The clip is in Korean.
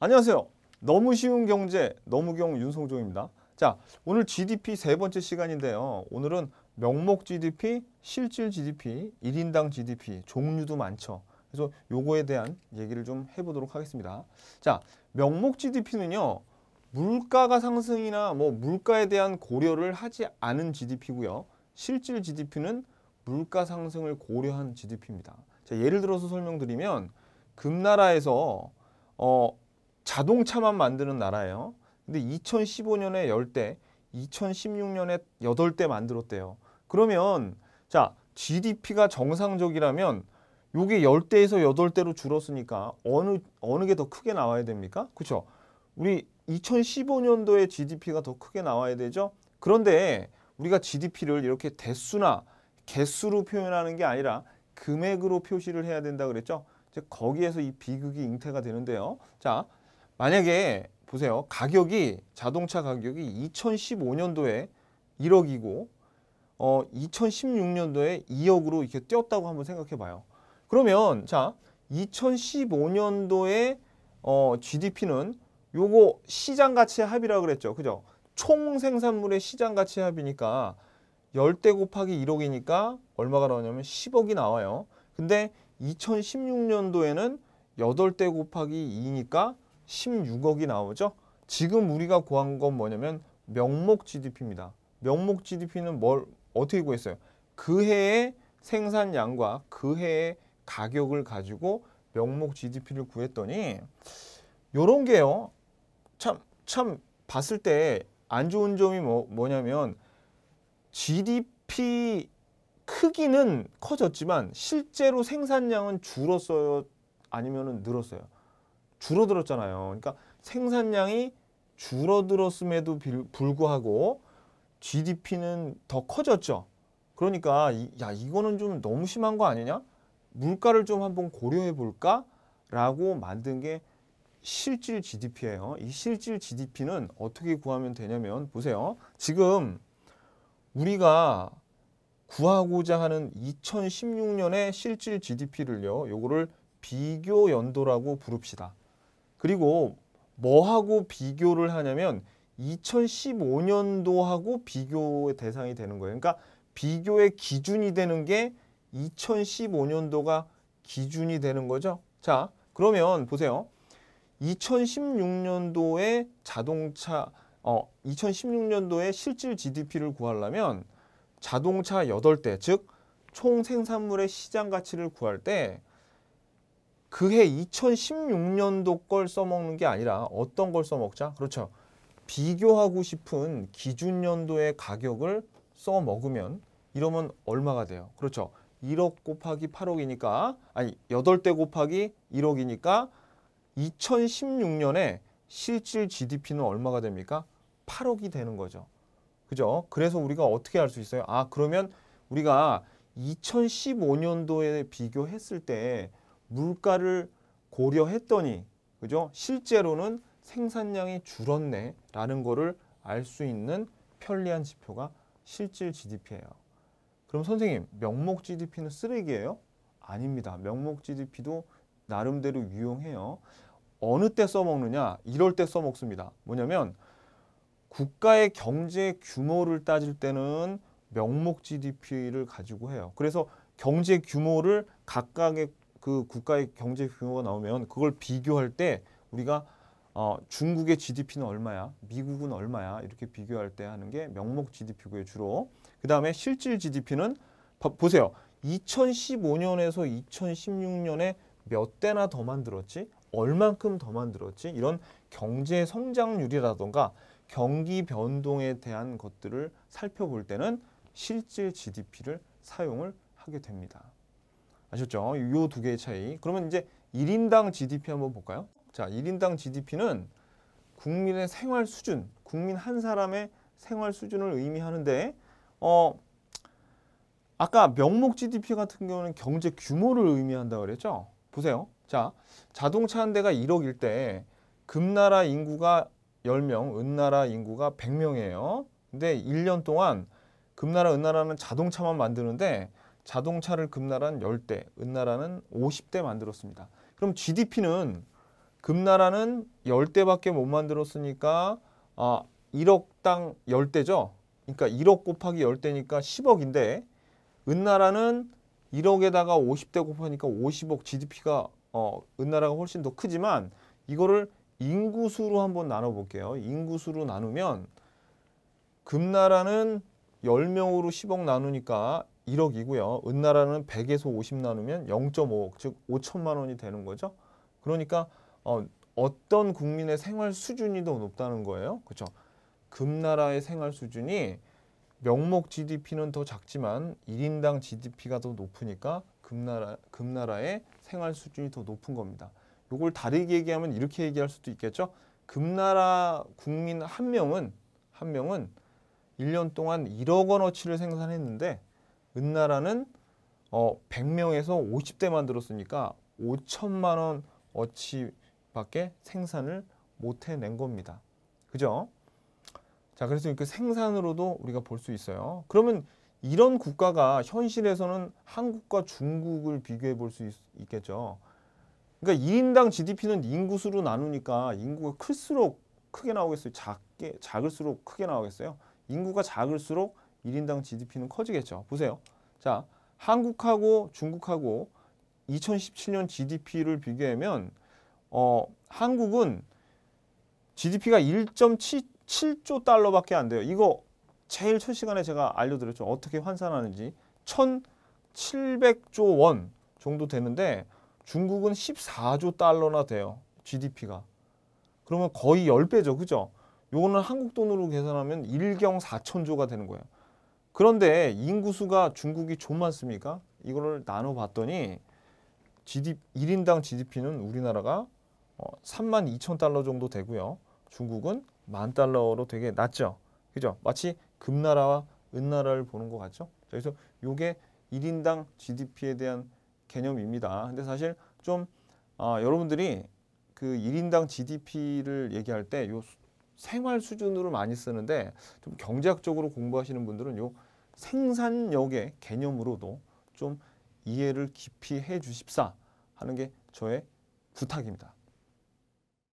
안녕하세요. 너무 쉬운 경제 너무경 윤성종입니다. 자, 오늘 GDP 세 번째 시간인데요. 오늘은 명목 GDP, 실질 GDP, 1인당 GDP 종류도 많죠. 그래서 요거에 대한 얘기를 좀 해보도록 하겠습니다. 자, 명목 GDP는요. 물가가 상승이나 뭐 물가에 대한 고려를 하지 않은 GDP고요. 실질 GDP는 물가 상승을 고려한 GDP입니다. 자, 예를 들어서 설명드리면 금나라에서 어, 자동차만 만드는 나라예요. 근데 2015년에 10대, 2016년에 8대 만들었대요. 그러면 자 GDP가 정상적이라면 요게 10대에서 8대로 줄었으니까 어느 어느 게 더 크게 나와야 됩니까? 그렇죠? 우리 2015년도에 GDP가 더 크게 나와야 되죠. 그런데 우리가 GDP를 이렇게 대수나 개수로 표현하는 게 아니라 금액으로 표시를 해야 된다 그랬죠. 이제 거기에서 이 비극이 잉태가 되는데요. 자, 만약에 보세요. 가격이 자동차 가격이 2015년도에 1억이고 어 2016년도에 2억으로 이렇게 뛰었다고 한번 생각해 봐요. 그러면 자 2015년도에 어 GDP는 요거 시장 가치 합이라고 그랬죠. 그죠? 총 생산물의 시장 가치 합이니까 10대 곱하기 1억이니까 얼마가 나오냐면 10억이 나와요. 근데 2016년도에는 8대 곱하기 2니까 16억이 나오죠. 지금 우리가 구한 건 뭐냐면 명목 GDP입니다. 명목 GDP는 뭘 어떻게 구했어요? 그 해의 생산량과 그 해의 가격을 가지고 명목 GDP를 구했더니 요런 게요. 참, 참 봤을 때 안 좋은 점이 뭐, 뭐냐면 GDP 크기는 커졌지만 실제로 생산량은 줄었어요? 아니면 늘었어요? 줄어들었잖아요. 그러니까 생산량이 줄어들었음에도 불구하고 GDP는 더 커졌죠. 그러니까 야 이거는 좀 너무 심한 거 아니냐? 물가를 좀 한번 고려해 볼까? 라고 만든 게 실질 GDP예요. 이 실질 GDP는 어떻게 구하면 되냐면 보세요. 지금 우리가 구하고자 하는 2016년의 실질 GDP를요. 요거를 비교 연도라고 부릅시다. 그리고 뭐하고 비교를 하냐면 2015년도하고 비교 대상이 되는 거예요. 그러니까 비교의 기준이 되는 게 2015년도가 기준이 되는 거죠. 자, 그러면 보세요. 2016년도에 자동차, 어, 2016년도에 실질 GDP를 구하려면 자동차 8대, 즉 총 생산물의 시장 가치를 구할 때 그해 2016년도 걸 써먹는 게 아니라 어떤 걸 써먹자? 그렇죠. 비교하고 싶은 기준 연도의 가격을 써먹으면 이러면 얼마가 돼요? 그렇죠. 1억 곱하기 8억이니까 아니 8대 곱하기 1억이니까 2016년에 실질 GDP는 얼마가 됩니까? 8억이 되는 거죠. 그죠? 그래서 우리가 어떻게 알수 있어요? 아 그러면 우리가 2015년도에 비교했을 때 물가를 고려했더니 그죠? 실제로는 생산량이 줄었네라는 거를 알 수 있는 편리한 지표가 실질 GDP예요. 그럼 선생님, 명목 GDP는 쓰레기예요? 아닙니다. 명목 GDP도 나름대로 유용해요. 어느 때 써먹느냐? 이럴 때 써먹습니다. 뭐냐면 국가의 경제 규모를 따질 때는 명목 GDP를 가지고 해요. 그래서 경제 규모를 각각의 그 국가의 경제 규모가 나오면 그걸 비교할 때 우리가 어, 중국의 GDP는 얼마야? 미국은 얼마야? 이렇게 비교할 때 하는 게 명목 GDP고요, 주로. 그 다음에 실질 GDP는 보세요. 2015년에서 2016년에 몇 대나 더 만들었지? 얼만큼 더 만들었지? 이런 경제 성장률이라던가 경기 변동에 대한 것들을 살펴볼 때는 실질 GDP를 사용을 하게 됩니다. 아셨죠? 이 두 개의 차이. 그러면 이제 1인당 GDP 한번 볼까요? 자, 1인당 GDP는 국민의 생활 수준, 국민 한 사람의 생활 수준을 의미하는데 어 아까 명목 GDP 같은 경우는 경제 규모를 의미한다 그랬죠? 보세요. 자, 자동차 한 대가 1억일 때 금나라 인구가 10명, 은나라 인구가 100명이에요. 근데 1년 동안 금나라, 은나라는 자동차만 만드는데 자동차를 금나라는 10대, 은나라는 50대 만들었습니다. 그럼 GDP는 금나라는 10대밖에 못 만들었으니까 아, 1억당 10대죠. 그러니까 1억 곱하기 10대니까 10억인데 은나라는 1억에다가 50대 곱하니까 50억 GDP가 어, 은나라가 훨씬 더 크지만 이거를 인구수로 한번 나눠볼게요. 인구수로 나누면 금나라는 10명으로 10억 나누니까 1억이고요. 은나라는 100에서 50 나누면 0.5억, 즉 5천만 원이 되는 거죠. 그러니까 어, 어떤 국민의 생활 수준이 더 높다는 거예요. 그렇죠? 금나라의 생활 수준이 명목 GDP는 더 작지만 1인당 GDP가 더 높으니까 금나라, 금나라의 생활 수준이 더 높은 겁니다. 요걸 다르게 얘기하면 이렇게 얘기할 수도 있겠죠. 금나라 국민 한 명은 한 명은 1년 동안 1억 원어치를 생산했는데 은나라는 어, 100명에서 50대만 들었으니까 5천만 원 어치밖에 생산을 못 해낸 겁니다. 그죠? 자, 그래서 그 생산으로도 우리가 볼 수 있어요. 그러면 이런 국가가 현실에서는 한국과 중국을 비교해 볼 수 있겠죠. 그러니까 1인당 GDP는 인구수로 나누니까 인구가 클수록 크게 나오겠어요. 작게 작을수록 크게 나오겠어요. 인구가 작을수록 1인당 GDP는 커지겠죠. 보세요. 자, 한국하고 중국하고 2017년 GDP를 비교하면 어, 한국은 GDP가 1.7조 달러밖에 안 돼요. 이거 제일 첫 시간에 제가 알려드렸죠. 어떻게 환산하는지. 1,700조 원 정도 되는데 중국은 14조 달러나 돼요. GDP가. 그러면 거의 10배죠. 그죠? 요거는 한국 돈으로 계산하면 일경 4천조가 되는 거예요. 그런데 인구수가 중국이 좀 많습니까? 이거를 나눠봤더니 GDP, 1인당 GDP는 우리나라가 3만 어, 2천 달러 정도 되고요. 중국은 만 달러로 되게 낮죠. 그죠? 마치 금나라와 은나라를 보는 것 같죠? 그래서 이게 1인당 GDP에 대한 개념입니다. 근데 사실 좀 아, 여러분들이 그 1인당 GDP를 얘기할 때 요 생활 수준으로 많이 쓰는데 좀 경제학적으로 공부하시는 분들은 요 생산력의 개념으로도 좀 이해를 깊이 해 주십사 하는 게 저의 부탁입니다.